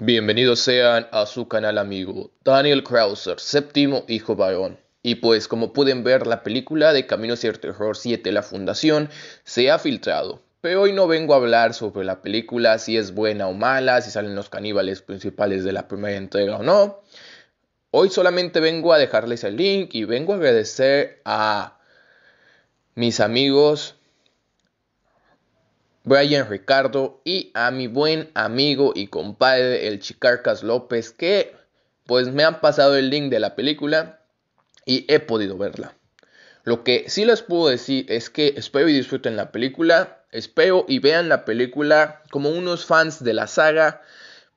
Bienvenidos sean a su canal amigo Daniel Krauser, séptimo hijo varón. Y pues como pueden ver la película de Camino Cierto el Terror 7 La Fundación se ha filtrado. Pero hoy no vengo a hablar sobre la película, si es buena o mala, si salen los caníbales principales de la primera entrega o no. Hoy solamente vengo a dejarles el link y vengo a agradecer a mis amigos Brian Ricardo y a mi buen amigo y compadre el Chicarcas López que pues me han pasado el link de la película y he podido verla. Lo que sí les puedo decir es que espero y disfruten la película, espero y vean la película como unos fans de la saga,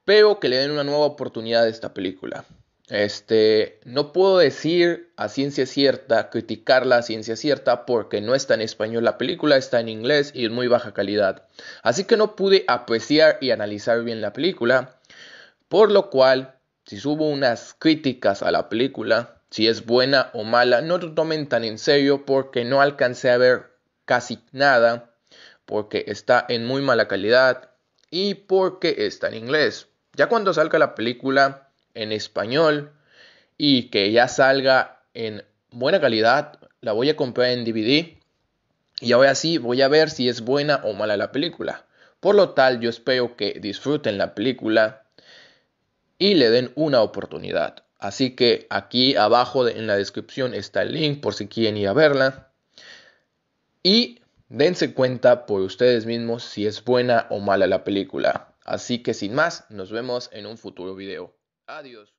pero que le den una nueva oportunidad a esta película. Este, no puedo decir a ciencia cierta, criticar la ciencia cierta, porque no está en español la película, está en inglés y es muy baja calidad. Así que no pude apreciar y analizar bien la película, por lo cual, si subo unas críticas a la película, si es buena o mala, no lo tomen tan en serio porque no alcancé a ver casi nada, porque está en muy mala calidad y porque está en inglés. Ya cuando salga la película, en español y que ya salga en buena calidad, la voy a comprar en DVD y ahora sí voy a ver si es buena o mala la película. Por lo tal, yo espero que disfruten la película y le den una oportunidad. Así que aquí abajo en la descripción está el link por si quieren ir a verla. Y dense cuenta por ustedes mismos si es buena o mala la película. Así que sin más, nos vemos en un futuro video. Adiós.